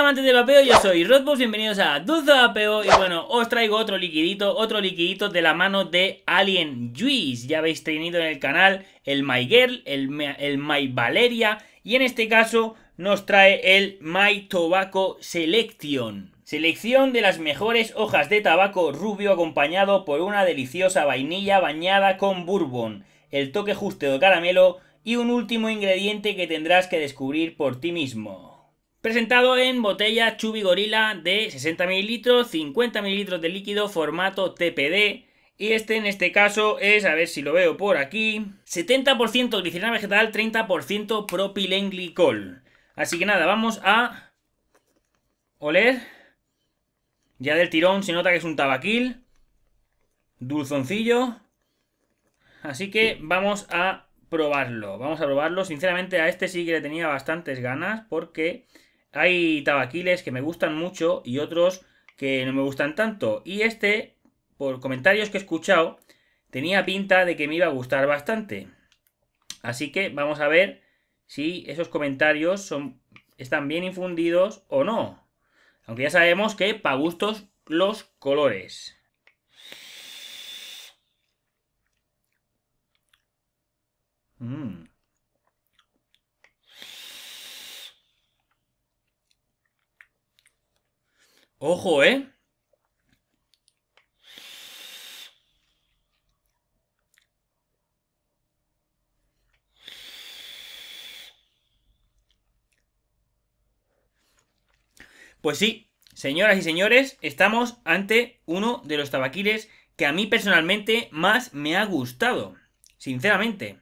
amantes del vapeo, yo soy Rodbox, bienvenidos a Dulce Vapeo Y bueno, os traigo otro liquidito, otro liquidito de la mano de Alien Juice Ya habéis tenido en el canal el My Girl, el, el My Valeria Y en este caso nos trae el My Tobacco Selection Selección de las mejores hojas de tabaco rubio acompañado por una deliciosa vainilla bañada con bourbon, el toque justo de caramelo y un último ingrediente que tendrás que descubrir por ti mismo. Presentado en botella Chubby Gorilla de 60 ml, 50 ml de líquido formato TPD. Y este en este caso es, a ver si lo veo por aquí, 70% glicerina vegetal, 30% propilenglicol. Así que nada, vamos a oler. Ya del tirón se nota que es un tabaquil. Dulzoncillo. Así que vamos a probarlo. Vamos a probarlo. Sinceramente a este sí que le tenía bastantes ganas porque hay tabaquiles que me gustan mucho y otros que no me gustan tanto. Y este, por comentarios que he escuchado, tenía pinta de que me iba a gustar bastante. Así que vamos a ver si esos comentarios son, están bien infundidos o no. Aunque ya sabemos que para gustos los colores. Mm. Ojo, ¿eh? Pues sí, señoras y señores, estamos ante uno de los tabaquiles que a mí personalmente más me ha gustado, sinceramente.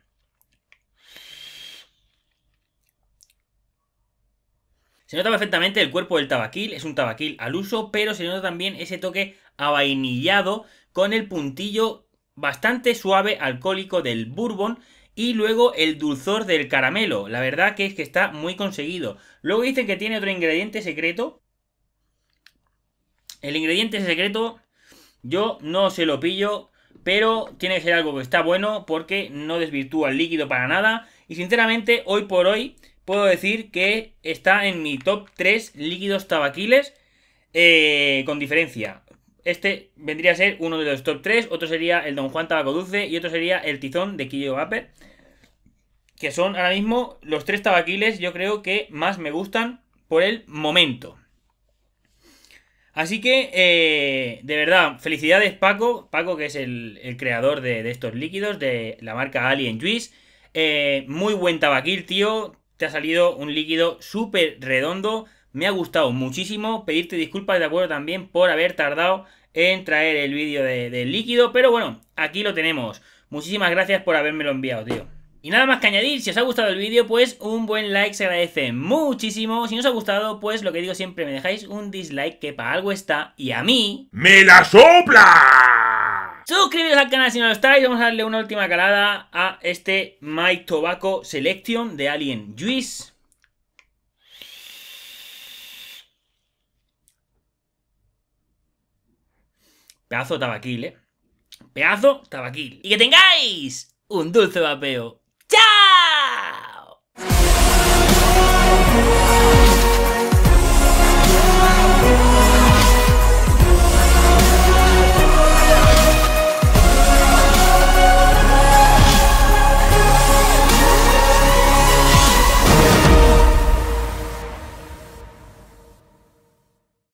Se nota perfectamente el cuerpo del tabaquil, es un tabaquil al uso, pero se nota también ese toque avainillado con el puntillo bastante suave alcohólico del bourbon y luego el dulzor del caramelo. La verdad que es que está muy conseguido. Luego dicen que tiene otro ingrediente secreto. El ingrediente secreto yo no se lo pillo, pero tiene que ser algo que está bueno porque no desvirtúa el líquido para nada. Y sinceramente, hoy por hoy puedo decir que está en mi top 3 líquidos tabaquiles eh, con diferencia. Este vendría a ser uno de los top 3, otro sería el Don Juan Tabaco Dulce y otro sería el Tizón de Killo Vapor. Que son ahora mismo los tres tabaquiles yo creo que más me gustan por el momento. Así que, eh, de verdad, felicidades Paco, Paco que es el, creador de, estos líquidos, de la marca Alien Juice. Eh, muy buen tabaquil, tío, te ha salido un líquido súper redondo. Me ha gustado muchísimo. Pedirte disculpas de acuerdo también por haber tardado en traer el vídeo del líquido. Pero bueno, aquí lo tenemos. Muchísimas gracias por habérmelo enviado, tío. Y nada más que añadir, si os ha gustado el vídeo, pues un buen like se agradece muchísimo. Si no os ha gustado, pues lo que digo siempre, me dejáis un dislike que para algo está y a mí... ¡Me la sopla! Suscribiros al canal si no lo estáis. Vamos a darle una última calada a este My Tobacco Selection de Alien Juice. Pedazo tabaquil, ¿eh? Pedazo tabaquil. Y que tengáis un dulce vapeo.